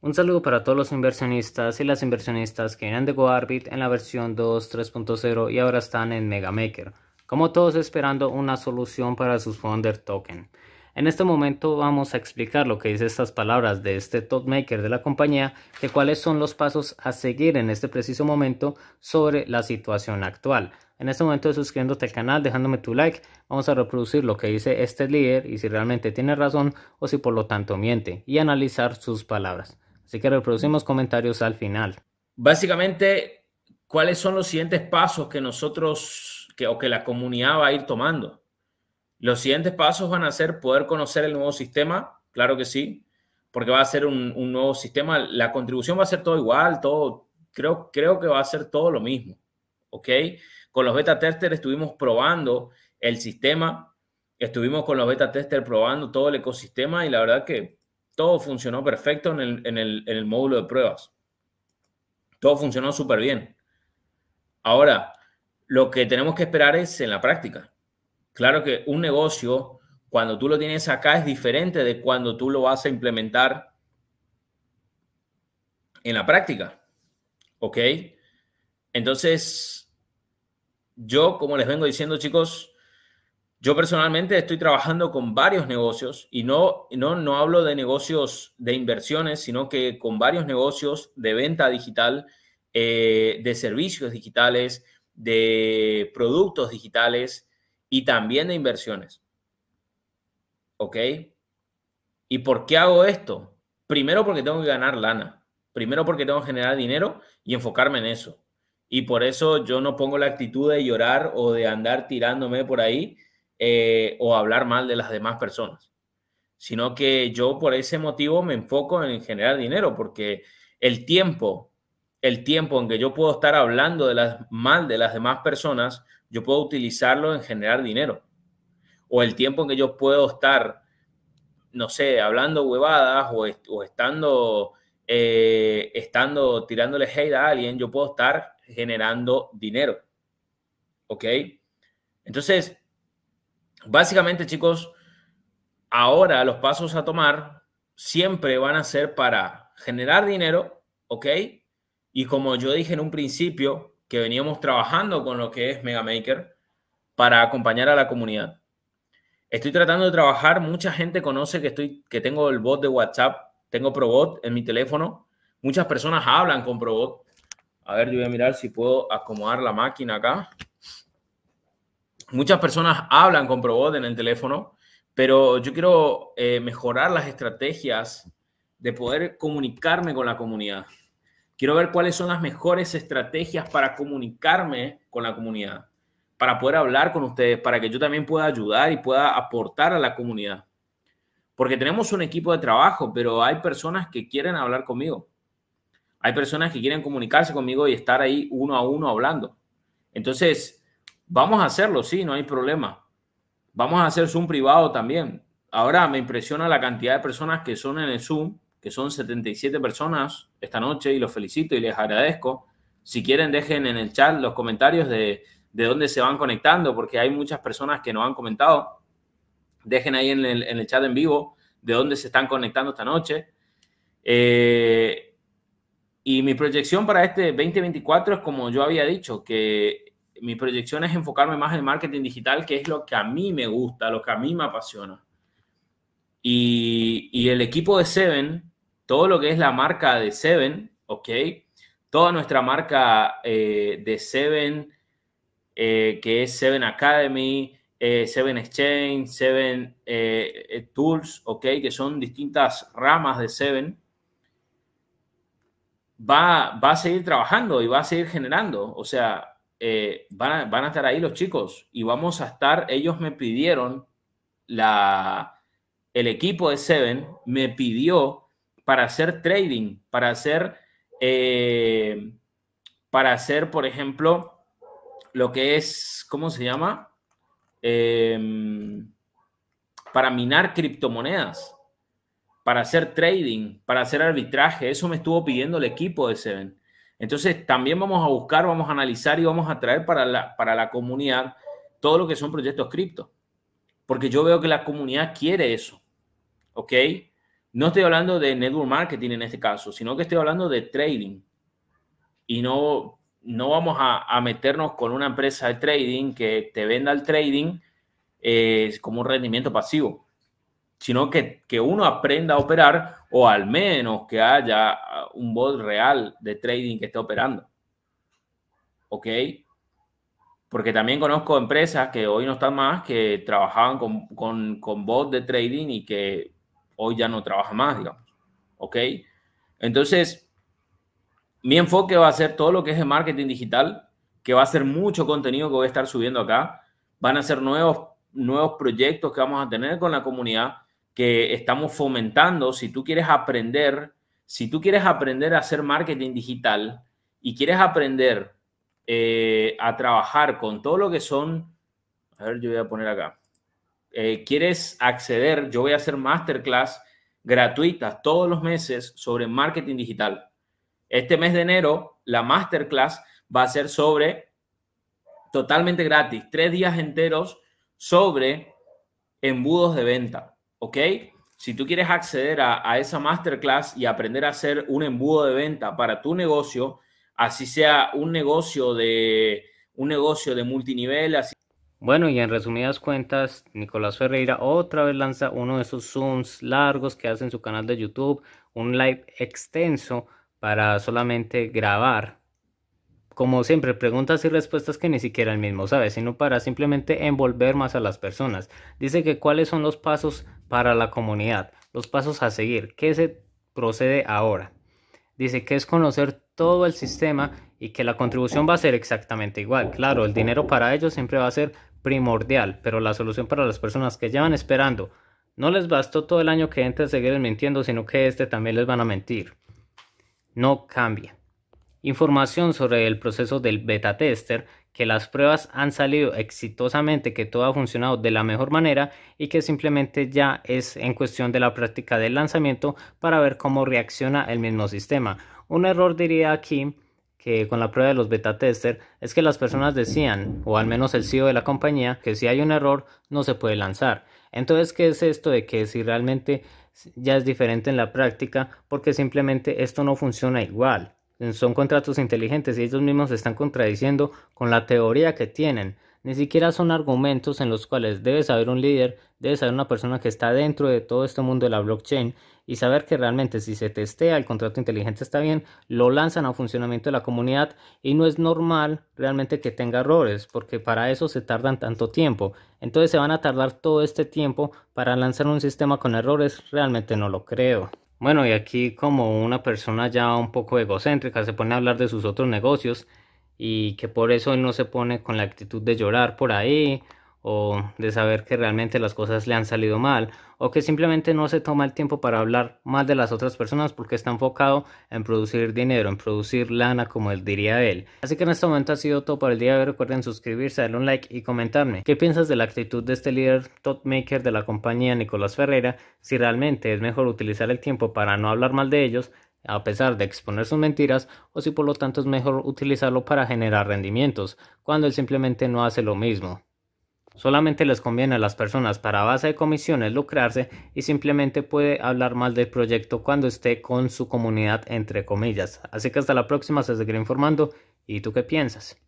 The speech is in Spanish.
Un saludo para todos los inversionistas y las inversionistas que eran de GoArbit en la versión 2.3.0 y ahora están en MegaMaker, como todos esperando una solución para sus Founder Token. En este momento vamos a explicar lo que dice estas palabras de este top maker de la compañía, que cuáles son los pasos a seguir en este preciso momento sobre la situación actual. En este momento suscribiéndote al canal, dejándome tu like, vamos a reproducir lo que dice este líder y si realmente tiene razón o si por lo tanto miente y analizar sus palabras. Así que reproducimos comentarios al final. Básicamente, ¿cuáles son los siguientes pasos que nosotros o que la comunidad va a ir tomando? Los siguientes pasos van a ser poder conocer el nuevo sistema, claro que sí, porque va a ser un, nuevo sistema. La contribución va a ser todo igual, todo, creo, creo que va a ser todo lo mismo, ¿ok? Con los beta testers estuvimos probando el sistema, estuvimos con los beta testers probando todo el ecosistema y la verdad que todo funcionó perfecto en el, módulo de pruebas. Todo funcionó súper bien. Ahora, lo que tenemos que esperar es en la práctica. Claro que un negocio, cuando tú lo tienes acá, es diferente de cuando tú lo vas a implementar en la práctica. ¿Ok? Entonces, yo, como les vengo diciendo, chicos, yo personalmente estoy trabajando con varios negocios y no, no, no hablo de negocios de inversiones, sino que con varios negocios de venta digital, eh, de servicios digitales, de productos digitales y también de inversiones. ¿Ok? ¿Y por qué hago esto? Primero porque tengo que ganar lana, primero porque tengo que generar dinero y enfocarme en eso. Y por eso yo no pongo la actitud de llorar o de andar tirándome por ahí, eh, o hablar mal de las demás personas, sino que yo por ese motivo me enfoco en generar dinero, porque el tiempo, el tiempo en que yo puedo estar hablando de las, mal de las demás personas, yo puedo utilizarlo en generar dinero. O el tiempo en que yo puedo estar, no sé, hablando huevadas o, estando, eh, estando tirándole hate a alguien, yo puedo estar generando dinero. ¿Ok? Entonces, Básicamente, chicos, ahora los pasos a tomar siempre van a ser para generar dinero, ¿ok? Y como yo dije en un principio, que veníamos trabajando con lo que es Megamaker para acompañar a la comunidad. Estoy tratando de trabajar, mucha gente conoce que, estoy, que tengo el bot de WhatsApp, tengo Probot en mi teléfono, muchas personas hablan con Probot. A ver, yo voy a mirar si puedo acomodar la máquina acá muchas personas hablan con ProBot en el teléfono, pero yo quiero eh, mejorar las estrategias de poder comunicarme con la comunidad. Quiero ver cuáles son las mejores estrategias para comunicarme con la comunidad, para poder hablar con ustedes, para que yo también pueda ayudar y pueda aportar a la comunidad. Porque tenemos un equipo de trabajo, pero hay personas que quieren hablar conmigo. Hay personas que quieren comunicarse conmigo y estar ahí uno a uno hablando. Entonces, Vamos a hacerlo, sí, no hay problema. Vamos a hacer Zoom privado también. Ahora me impresiona la cantidad de personas que son en el Zoom, que son 77 personas esta noche y los felicito y les agradezco. Si quieren, dejen en el chat los comentarios de, dónde se van conectando, porque hay muchas personas que nos han comentado. Dejen ahí en el, chat en vivo de dónde se están conectando esta noche. Eh, y mi proyección para este 2024 es como yo había dicho, que mi proyección es enfocarme más en marketing digital, que es lo que a mí me gusta, lo que a mí me apasiona. Y, el equipo de Seven, todo lo que es la marca de Seven, ¿ok? Toda nuestra marca eh, de Seven, eh, que es Seven Academy, eh, Seven Exchange, Seven Tools, ¿ok? Que son distintas ramas de Seven. Va, va a seguir trabajando y va a seguir generando. O sea, eh, van, a, estar ahí los chicos y vamos a estar, ellos me pidieron, la, el equipo de Seven me pidió para hacer trading, para hacer, eh, para hacer, por ejemplo, lo que es, ¿cómo se llama? Em, para minar criptomonedas, para hacer trading, para hacer arbitraje. Eso me estuvo pidiendo el equipo de Seven. Entonces, también vamos a buscar, vamos a analizar y vamos a traer para la, comunidad todo lo que son proyectos cripto, porque yo veo que la comunidad quiere eso, ¿ok? No estoy hablando de network marketing en este caso, sino que estoy hablando de trading. Y no, no vamos a, meternos con una empresa de trading que te venda el trading eh, como un rendimiento pasivo sino que, uno aprenda a operar o al menos que haya ah, un bot real de trading que esté operando. ¿Ok? Porque también conozco empresas que hoy no están más, que trabajaban con, con, de trading y que hoy ya no trabajan más, digamos. ¿Ok? Entonces, mi enfoque va a ser todo lo que es de marketing digital, que va a ser mucho contenido que voy a estar subiendo acá. Van a ser nuevos, nuevos proyectos que vamos a tener con la comunidad que estamos fomentando, si tú quieres aprender, si tú quieres aprender a hacer marketing digital y quieres aprender eh, a trabajar con todo lo que son, a ver, yo voy a poner acá, eh, quieres acceder, yo voy a hacer masterclass gratuitas todos los meses sobre marketing digital. Este mes de enero, la masterclass va a ser sobre, totalmente gratis, tres días enteros sobre embudos de venta. ¿ok? Si tú quieres acceder a, esa masterclass y aprender a hacer un embudo de venta para tu negocio, así sea un negocio de un negocio de multinivel, así. Bueno, y en resumidas cuentas, Nicolás Ferreira otra vez lanza uno de esos Zooms largos que hace en su canal de YouTube, un live extenso para solamente grabar como siempre, preguntas y respuestas que ni siquiera el mismo sabe, sino para simplemente envolver más a las personas. Dice que cuáles son los pasos para la comunidad, los pasos a seguir, qué se procede ahora. Dice que es conocer todo el sistema y que la contribución va a ser exactamente igual. Claro, el dinero para ellos siempre va a ser primordial, pero la solución para las personas que llevan esperando no les bastó todo el año que a seguir mintiendo, sino que este también les van a mentir. No cambia información sobre el proceso del beta tester, que las pruebas han salido exitosamente, que todo ha funcionado de la mejor manera y que simplemente ya es en cuestión de la práctica del lanzamiento para ver cómo reacciona el mismo sistema. Un error diría aquí que con la prueba de los beta tester es que las personas decían, o al menos el CEO de la compañía, que si hay un error no se puede lanzar. Entonces, ¿qué es esto de que si realmente ya es diferente en la práctica? Porque simplemente esto no funciona igual son contratos inteligentes y ellos mismos se están contradiciendo con la teoría que tienen. Ni siquiera son argumentos en los cuales debe saber un líder, debe saber una persona que está dentro de todo este mundo de la blockchain y saber que realmente si se testea el contrato inteligente está bien, lo lanzan a funcionamiento de la comunidad y no es normal realmente que tenga errores porque para eso se tardan tanto tiempo. Entonces se van a tardar todo este tiempo para lanzar un sistema con errores, realmente no lo creo. Bueno, y aquí como una persona ya un poco egocéntrica se pone a hablar de sus otros negocios y que por eso no se pone con la actitud de llorar por ahí o de saber que realmente las cosas le han salido mal o que simplemente no se toma el tiempo para hablar mal de las otras personas porque está enfocado en producir dinero, en producir lana como él diría él. Así que en este momento ha sido todo para el día Recuerden suscribirse, darle un like y comentarme qué piensas de la actitud de este líder top maker de la compañía Nicolás Ferreira, si realmente es mejor utilizar el tiempo para no hablar mal de ellos a pesar de exponer sus mentiras, o si por lo tanto es mejor utilizarlo para generar rendimientos, cuando él simplemente no hace lo mismo. Solamente les conviene a las personas para base de comisiones lucrarse y simplemente puede hablar mal del proyecto cuando esté con su comunidad entre comillas. Así que hasta la próxima, se seguirá informando. ¿Y tú qué piensas?